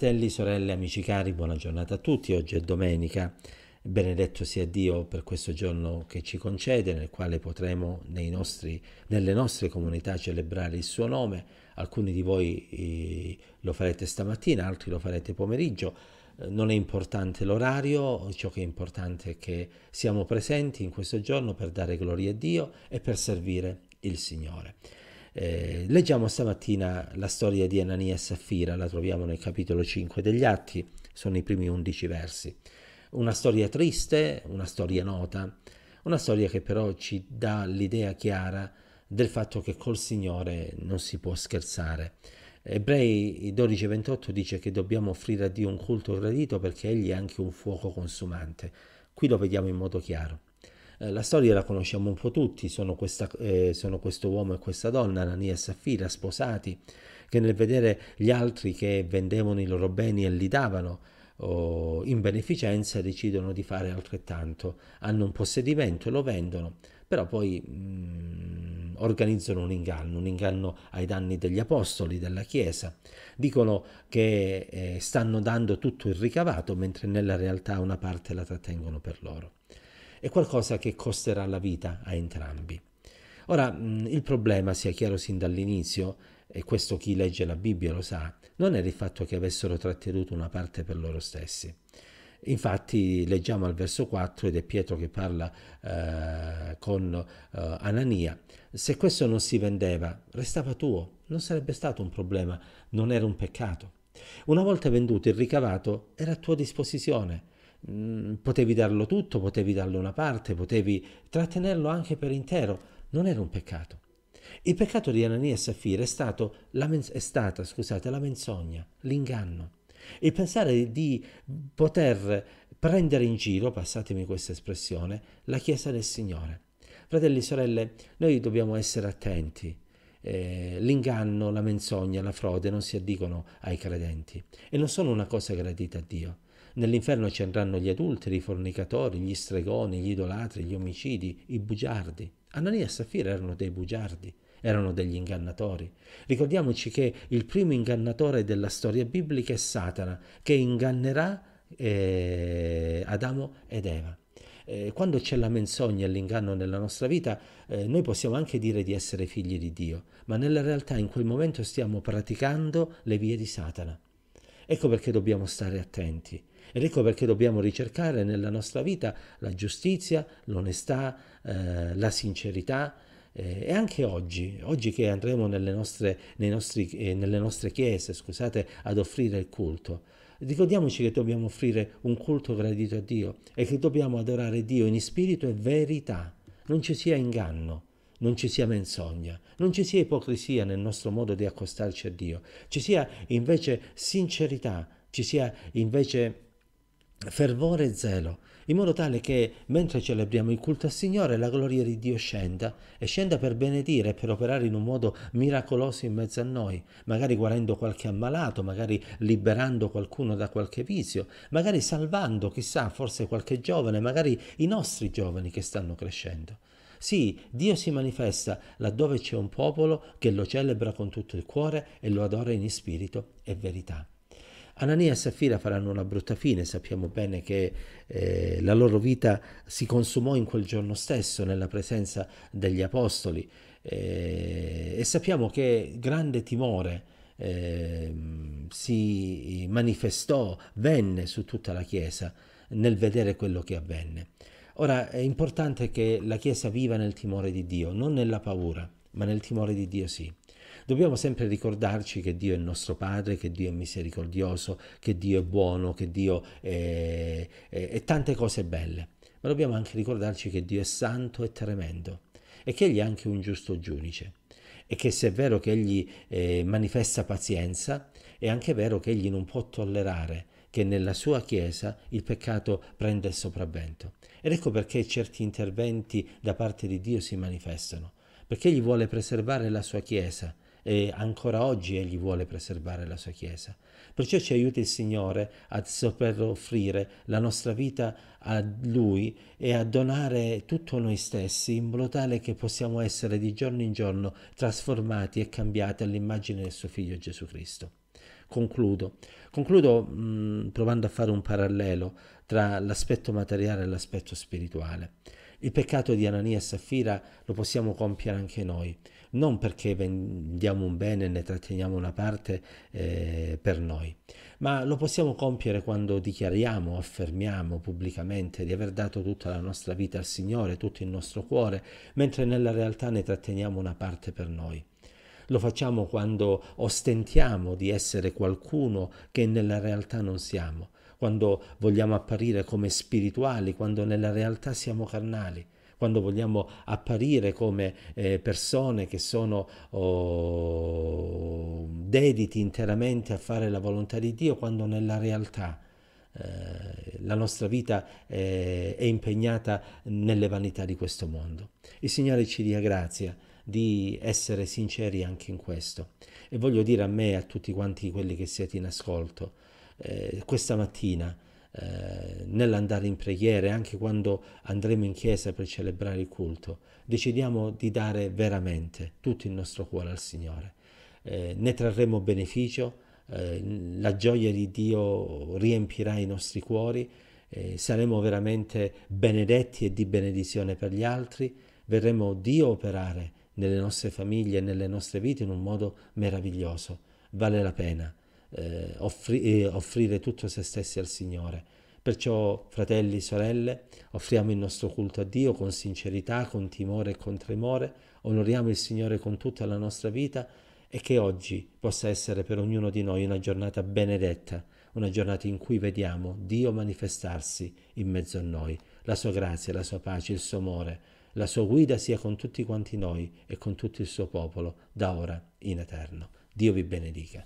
Fratelli, sorelle, amici cari, buona giornata a tutti. Oggi è domenica. Benedetto sia Dio per questo giorno che ci concede, nel quale potremo nostri, nelle nostre comunità celebrare il suo nome. Alcuni di voi eh, lo farete stamattina, altri lo farete pomeriggio. Eh, non è importante l'orario, ciò che è importante è che siamo presenti in questo giorno per dare gloria a Dio e per servire il Signore. Eh, leggiamo stamattina la storia di Anania e Saffira, la troviamo nel capitolo 5 degli Atti, sono i primi 11 versi. Una storia triste, una storia nota, una storia che però ci dà l'idea chiara del fatto che col Signore non si può scherzare. Ebrei 12:28 dice che dobbiamo offrire a Dio un culto gradito perché Egli è anche un fuoco consumante. Qui lo vediamo in modo chiaro. Eh, la storia la conosciamo un po' tutti, sono, questa, eh, sono questo uomo e questa donna, Anania e Saffira, sposati, che nel vedere gli altri che vendevano i loro beni e li davano, o in beneficenza decidono di fare altrettanto. Hanno un possedimento e lo vendono, però poi mh, mm, organizzano un inganno, un inganno ai danni degli apostoli, della Chiesa. Dicono che eh, stanno dando tutto il ricavato, mentre nella realtà una parte la trattengono per loro è qualcosa che costerà la vita a entrambi. Ora, mm, il problema, sia chiaro sin dall'inizio, e questo chi legge la Bibbia lo sa, non era il fatto che avessero trattenuto una parte per loro stessi. Infatti leggiamo al verso 4 ed è Pietro che parla eh, con eh, Anania, se questo non si vendeva restava tuo, non sarebbe stato un problema, non era un peccato. Una volta venduto il ricavato era a tua disposizione, Mm, potevi darlo tutto, potevi darlo una parte, potevi trattenerlo anche per intero. Non era un peccato. Il peccato di Anania e Safira è, stato, è stata scusate, la menzogna, l'inganno. Il pensare di poter prendere in giro, passatemi questa espressione, la Chiesa del Signore. Fratelli e sorelle, noi dobbiamo essere attenti. Eh, l'inganno, la menzogna, la frode non si addicono ai credenti e non sono una cosa gradita a Dio. Nell'inferno ci andranno gli adulteri, i fornicatori, gli stregoni, gli idolatri, gli omicidi, i bugiardi. Anania e Safira erano dei bugiardi, erano degli ingannatori. Ricordiamoci che il primo ingannatore della storia biblica è Satana, che ingannerà eh, Adamo ed Eva eh, quando c'è la menzogna e l'inganno nella nostra vita, eh, noi possiamo anche dire di essere figli di Dio, ma nella realtà in quel momento stiamo praticando le vie di Satana. Ecco perché dobbiamo stare attenti. Ed ecco perché dobbiamo ricercare nella nostra vita la giustizia, l'onestà, eh, la sincerità, eh, e anche oggi, oggi che andremo nelle nostre, nostri, eh, nelle nostre chiese scusate, ad offrire il culto, ricordiamoci che dobbiamo offrire un culto gradito a Dio e che dobbiamo adorare Dio in spirito e verità. Non ci sia inganno, non ci sia menzogna, non ci sia ipocrisia nel nostro modo di accostarci a Dio, ci sia invece sincerità, ci sia invece fervore e zelo, in modo tale che mentre celebriamo il culto al Signore la gloria di Dio scenda e scenda per benedire e per operare in un modo miracoloso in mezzo a noi, magari guarendo qualche ammalato, magari liberando qualcuno da qualche vizio, magari salvando chissà forse qualche giovane, magari i nostri giovani che stanno crescendo. Sì, Dio si manifesta laddove c'è un popolo che lo celebra con tutto il cuore e lo adora in spirito e verità. Anania e Safira faranno una brutta fine, sappiamo bene che eh, la loro vita si consumò in quel giorno stesso nella presenza degli apostoli eh, e sappiamo che grande timore eh, si manifestò, venne su tutta la Chiesa nel vedere quello che avvenne. Ora è importante che la Chiesa viva nel timore di Dio, non nella paura, ma nel timore di Dio sì. Dobbiamo sempre ricordarci che Dio è il nostro Padre, che Dio è misericordioso, che Dio è buono, che Dio è, è, è tante cose belle. Ma dobbiamo anche ricordarci che Dio è santo e tremendo e che Egli è anche un giusto giudice e che se è vero che Egli eh, manifesta pazienza, è anche vero che Egli non può tollerare che nella sua Chiesa il peccato prenda il sopravvento. Ed ecco perché certi interventi da parte di Dio si manifestano, perché Egli vuole preservare la sua Chiesa, e ancora oggi Egli vuole preservare la sua Chiesa. Perciò ci aiuti il Signore a saper offrire la nostra vita a Lui e a donare tutto noi stessi in modo tale che possiamo essere di giorno in giorno trasformati e cambiati all'immagine del suo Figlio Gesù Cristo. Concludo, Concludo mh, mm, provando a fare un parallelo tra l'aspetto materiale e l'aspetto spirituale. Il peccato di Anania e Saffira lo possiamo compiere anche noi, non perché vendiamo un bene e ne tratteniamo una parte eh, per noi, ma lo possiamo compiere quando dichiariamo, affermiamo pubblicamente di aver dato tutta la nostra vita al Signore, tutto il nostro cuore, mentre nella realtà ne tratteniamo una parte per noi. Lo facciamo quando ostentiamo di essere qualcuno che nella realtà non siamo quando vogliamo apparire come spirituali, quando nella realtà siamo carnali quando vogliamo apparire come eh, persone che sono oh, dediti interamente a fare la volontà di Dio, quando nella realtà eh, la nostra vita eh, è impegnata nelle vanità di questo mondo. Il Signore ci dia grazia di essere sinceri anche in questo. E voglio dire a me e a tutti quanti quelli che siete in ascolto, eh, questa mattina eh, nell'andare in preghiera, anche quando andremo in chiesa per celebrare il culto, decidiamo di dare veramente tutto il nostro cuore al Signore. Eh, ne trarremo beneficio, eh, la gioia di Dio riempirà i nostri cuori, eh, saremo veramente benedetti e di benedizione per gli altri, verremo Dio operare nelle nostre famiglie, e nelle nostre vite in un modo meraviglioso. Vale la pena eh, offri, eh, offrire tutto se stessi al Signore. Perciò, fratelli e sorelle, offriamo il nostro culto a Dio con sincerità, con timore e con tremore, onoriamo il Signore con tutta la nostra vita e che oggi possa essere per ognuno di noi una giornata benedetta, una giornata in cui vediamo Dio manifestarsi in mezzo a noi, la sua grazia, la sua pace, il suo amore, la sua guida sia con tutti quanti noi e con tutto il suo popolo, da ora in eterno. Dio vi benedica.